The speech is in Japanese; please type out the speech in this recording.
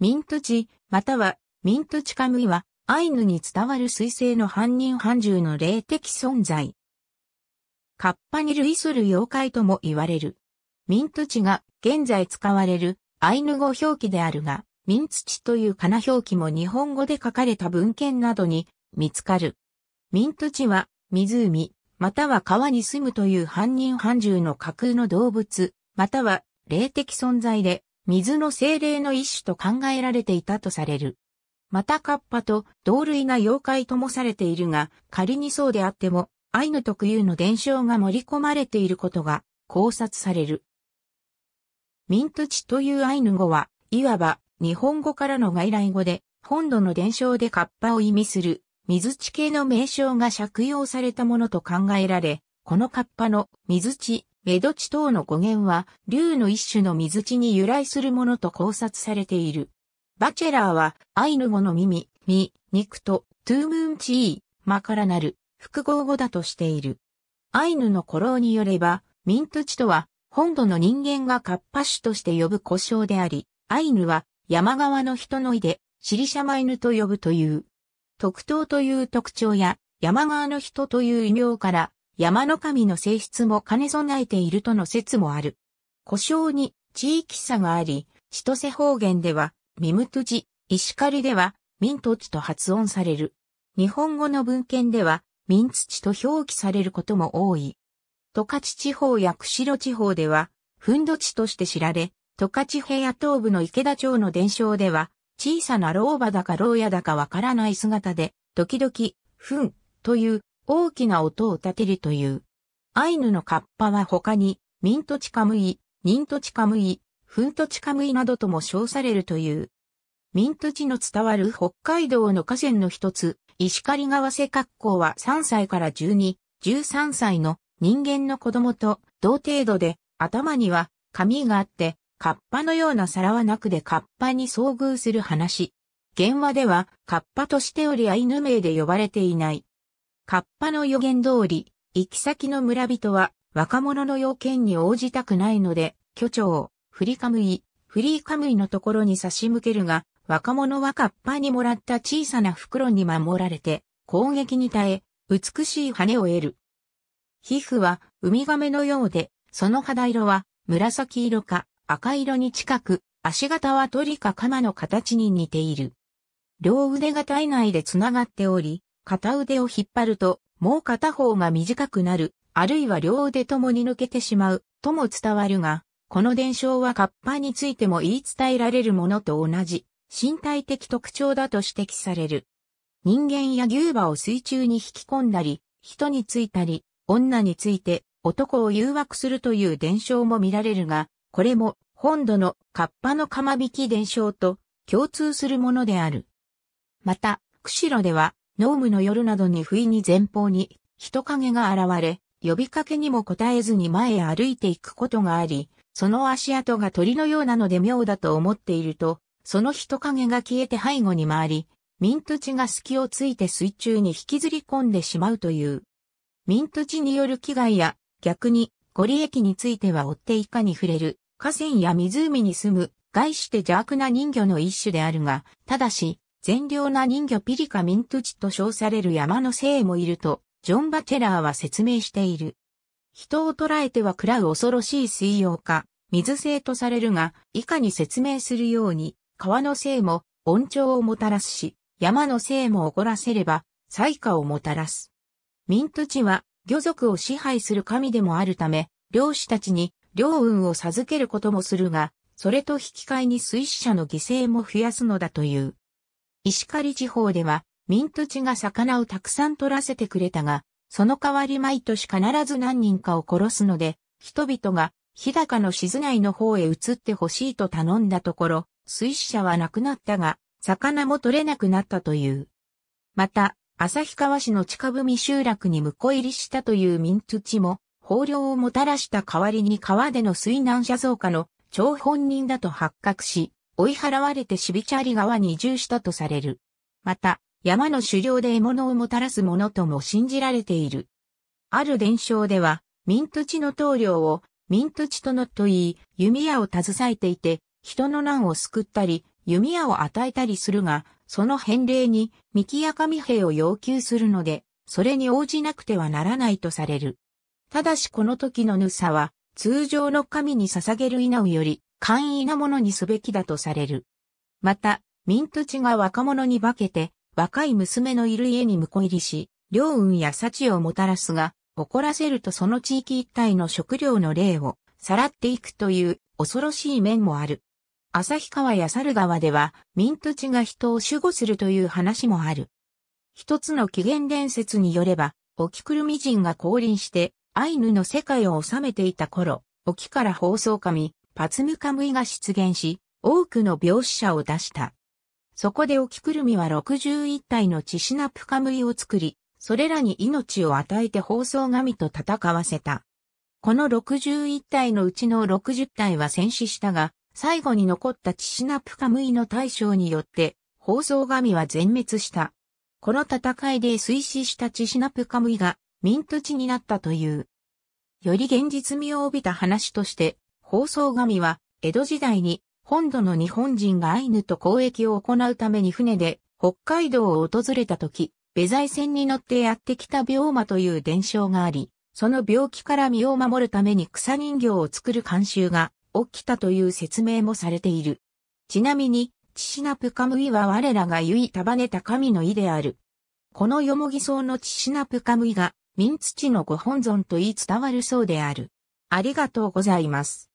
ミント地、またはミント地カムイは、アイヌに伝わる水星の犯人犯獣の霊的存在。カッパに類する妖怪とも言われる。ミント地が現在使われるアイヌ語表記であるが、ミンツ地というかな表記も日本語で書かれた文献などに見つかる。ミント地は湖、または川に住むという犯人犯獣の架空の動物、または霊的存在で、水の精霊の一種と考えられていたとされる。またカッパと同類な妖怪ともされているが、仮にそうであっても、アイヌ特有の伝承が盛り込まれていることが考察される。ミントチというアイヌ語は、いわば日本語からの外来語で、本土の伝承でカッパを意味する水地系の名称が借用されたものと考えられ、このカッパの水地江戸地等の語源は、竜の一種の水地に由来するものと考察されている。バチェラーは、アイヌ語の耳、み、肉と、トゥームーンチー、マからなる、複合語だとしている。アイヌの古老によれば、ミント地とは、本土の人間がカッパ種として呼ぶ故障であり、アイヌは、山側の人のいで、シリシャマイヌと呼ぶという。特等という特徴や、山側の人という異名から、山の神の性質も兼ね備えているとの説もある。故障に地域差があり、千歳方言では、ミムトジ、石狩では、ミントチと発音される。日本語の文献では、ミンツチと表記されることも多い。十勝地方や釧路地方では、フンド地として知られ、十勝平野東部の池田町の伝承では、小さな老婆だか老屋だかわからない姿で、時々、フン、という大きな音を立てるという。アイヌのカッパは他に、ミントチカムイ、ニントチカムイ、フントチカムイなどとも称されるという。ミント地の伝わる北海道の河川の一つ、石狩川瀬格好は3歳から12、13歳の人間の子供と同程度で頭には髪があって、カッパのような皿はなくでカッパに遭遇する話。現話ではカッパとしておりアイヌ名で呼ばれていない。カッパの予言通り、行き先の村人は若者の要件に応じたくないので、巨長、フリカムイ、フリーカムイのところに差し向けるが、若者はカッパにもらった小さな袋に守られて、攻撃に耐え、美しい羽を得る。皮膚はウミガメのようで、その肌色は紫色か赤色に近く、足型は鳥か鎌の形に似ている。両腕が体内で繋がっており、片腕を引っ張ると、もう片方が短くなる、あるいは両腕ともに抜けてしまう、とも伝わるが、この伝承はカッパについても言い伝えられるものと同じ、身体的特徴だと指摘される。人間や牛馬を水中に引き込んだり、人についたり、女について男を誘惑するという伝承も見られるが、これも本土のカッパの釜引き伝承と共通するものである。また、釧路では濃霧の夜などに不意に前方に人影が現れ、呼びかけにも答えずに前へ歩いていくことがあり、その足跡が鳥のようなので妙だと思っていると、その人影が消えて背後に回り、ミント地が隙をついて水中に引きずり込んでしまうという。ミント地による危害や、逆に、ご利益については追って以下に触れる、河川や湖に住む、概して邪悪な人魚の一種であるが、ただし、善良な人魚ピリカミントチと称される山の精もいると、ジョン・バチェラーは説明している。人を捕らえては喰らう恐ろしい水溶化、水性とされるが、以下に説明するように、川の精も温調をもたらすし、山の精も怒らせれば、災禍をもたらす。ミントチは、魚族を支配する神でもあるため、漁師たちに、漁運を授けることもするが、それと引き換えに水死者の犠牲も増やすのだという。石狩地方では、民土地が魚をたくさん取らせてくれたが、その代わり毎年必ず何人かを殺すので、人々が日高の静内の方へ移ってほしいと頼んだところ、水死者は亡くなったが、魚も取れなくなったという。また、旭川市の近文集落に婿入りしたという民土地も、豊漁をもたらした代わりに川での水難者増加の張本人だと発覚し、追い払われてシビチャリ川に移住したとされる。また、山の狩猟で獲物をもたらすものとも信じられている。ある伝承では、ミントチの棟梁をミントチとのと言い、弓矢を携えていて、人の難を救ったり、弓矢を与えたりするが、その返礼に、三木や神兵を要求するので、それに応じなくてはならないとされる。ただしこの時のヌサは、通常の神に捧げる稲をより、簡易なものにすべきだとされる。また、ミントが若者に化けて、若い娘のいる家に婿入りし、良運や幸をもたらすが、怒らせるとその地域一帯の食料の例をさらっていくという恐ろしい面もある。旭川や猿川では、ミント地が人を守護するという話もある。一つの起源伝説によれば、沖くるみ人が降臨して、アイヌの世界を治めていた頃、沖から放送神、パツムカムイが出現し、多くの病死者を出した。そこでオキクルミは61体のチシナプカムイを作り、それらに命を与えて放送神と戦わせた。この61体のうちの60体は戦死したが、最後に残ったチシナプカムイの大将によって、放送神は全滅した。この戦いで推進したチシナプカムイが、ミント地になったという。より現実味を帯びた話として、放送神は、江戸時代に本土の日本人がアイヌと交易を行うために船で北海道を訪れた時、ベザイ船に乗ってやってきた病魔という伝承があり、その病気から身を守るために草人形を作る慣習が起きたという説明もされている。ちなみに、チシナプカムイは我らが唯束ねた神の意である。このよもぎ草のチシナプカムイが、民土のご本尊と言い伝わるそうである。ありがとうございます。